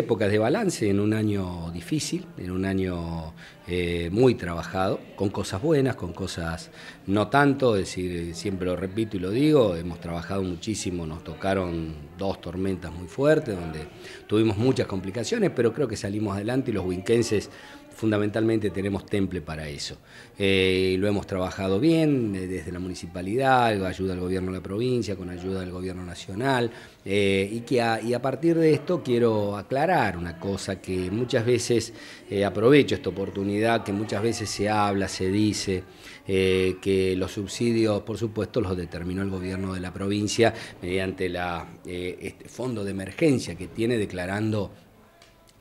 Épocas de balance en un año difícil, en un año eh, muy trabajado, con cosas buenas, con cosas no tanto, es decir, eh, siempre lo repito y lo digo, hemos trabajado muchísimo, nos tocaron dos tormentas muy fuertes, donde tuvimos muchas complicaciones, pero creo que salimos adelante y los winquenses fundamentalmente tenemos temple para eso. Eh, lo hemos trabajado bien desde la municipalidad, ayuda al gobierno de la provincia, con ayuda del gobierno nacional, eh, y, a, partir de esto quiero aclarar una cosa que muchas veces eh, aprovecho esta oportunidad, que muchas veces se habla, se dice, que los subsidios, por supuesto, los determinó el gobierno de la provincia mediante la, este fondo de emergencia que tiene declarando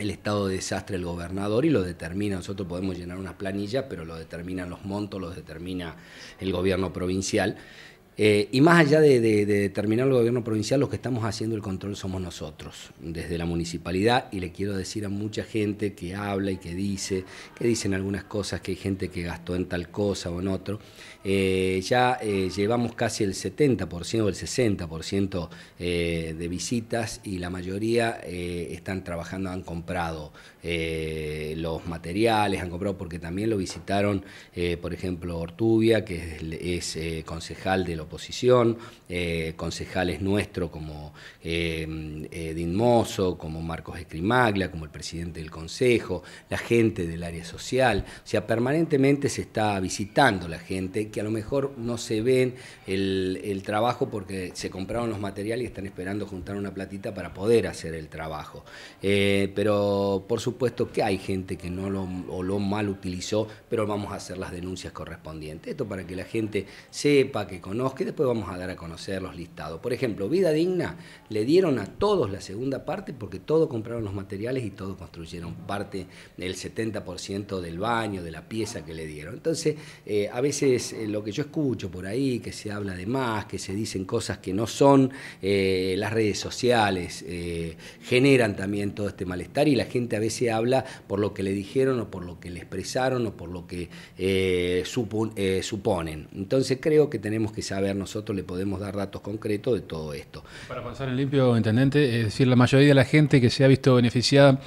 el estado de desastre el gobernador y lo determina, nosotros podemos llenar unas planillas, pero lo determinan los montos, lo determina el gobierno provincial. Eh, y más allá de, determinar el gobierno provincial, los que estamos haciendo el control somos nosotros, desde la municipalidad, y le quiero decir a mucha gente que habla y que dice, que dicen algunas cosas, que hay gente que gastó en tal cosa o en otro, eh, ya eh, llevamos casi el 70% o el 60% de visitas y la mayoría están trabajando, han comprado los materiales, han comprado porque también lo visitaron, por ejemplo, Ortubia, que es, es concejal de lo oposición, eh, concejales nuestros como em, eh, Mosso, como Marcos Escrimaglia, como el presidente del Consejo, la gente del área social. O sea, permanentemente se está visitando la gente que a lo mejor no se ven el, trabajo porque se compraron los materiales y están esperando juntar una platita para poder hacer el trabajo. Eh, pero por supuesto que hay gente que no lo, lo mal utilizó, pero vamos a hacer las denuncias correspondientes. Esto para que la gente sepa, que conozca que después vamos a dar a conocer los listados. Por ejemplo, Vida Digna le dieron a todos la segunda parte porque todos compraron los materiales y todos construyeron parte del 70% del baño, de la pieza que le dieron. Entonces, eh, a veces eh, lo que yo escucho por ahí, que se habla de más, que se dicen cosas que no son, eh, las redes sociales generan también todo este malestar y la gente a veces habla por lo que le dijeron o por lo que le expresaron o por lo que suponen. Entonces, creo que tenemos que saber a ver, nosotros le podemos dar datos concretos de todo esto. Para pasar en limpio, intendente, es decir, la mayoría de la gente que se ha visto beneficiada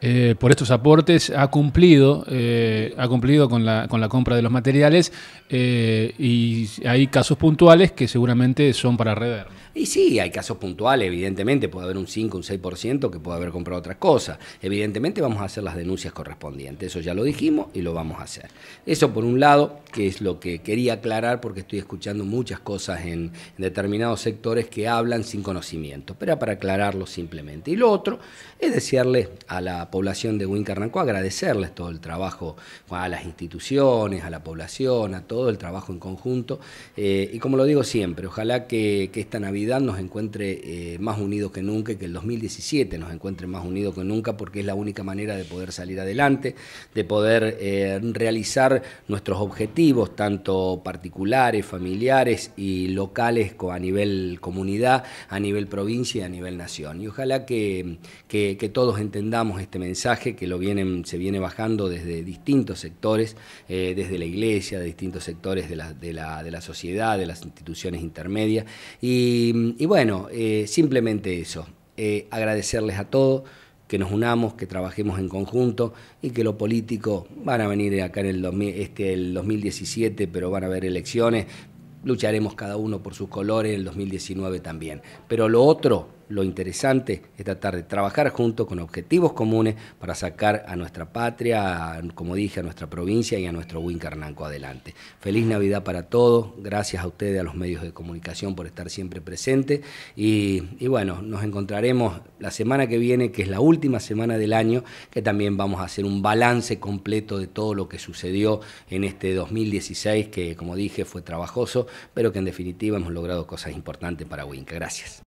eh, por estos aportes ha cumplido, eh, ha cumplido con la, con la compra de los materiales eh, y hay casos puntuales que seguramente son para rever. Y sí, hay casos puntuales, evidentemente, puede haber un 5, un 6% que puede haber comprado otras cosas. Evidentemente vamos a hacer las denuncias correspondientes, eso ya lo dijimos y lo vamos a hacer. Eso por un lado, que es lo que quería aclarar porque estoy escuchando muchas cosas en, determinados sectores que hablan sin conocimiento, pero para aclararlo simplemente. Y lo otro es decirle a la población de Huincarnaco agradecerles todo el trabajo a las instituciones, a la población, a todo el trabajo en conjunto. Eh, y como lo digo siempre, ojalá que esta Navidad nos encuentre eh, más unidos que nunca y que el 2017 nos encuentre más unidos que nunca porque es la única manera de poder salir adelante, de poder eh, realizar nuestros objetivos, tanto particulares, familiares y locales a nivel comunidad, a nivel provincia y a nivel nación. Y ojalá que, todos entendamos este mensaje que lo vienen, se viene bajando desde distintos sectores, eh, desde la iglesia, de distintos sectores de la, de la sociedad, de las instituciones intermedias. Y y, bueno, eh, simplemente eso, eh, agradecerles a todos que nos unamos, que trabajemos en conjunto y que lo político van a venir acá en el, este, el 2017, pero van a haber elecciones, lucharemos cada uno por sus colores en el 2019 también. Pero lo otro lo interesante es tratar de trabajar juntos con objetivos comunes para sacar a nuestra patria, como dije, a nuestra provincia y a nuestro Wincarnanco adelante. Feliz Navidad para todos, gracias a ustedes, a los medios de comunicación por estar siempre presentes y, bueno, nos encontraremos la semana que viene, que es la última semana del año, que también vamos a hacer un balance completo de todo lo que sucedió en este 2016, que como dije fue trabajoso, pero que en definitiva hemos logrado cosas importantes para Winca. Gracias.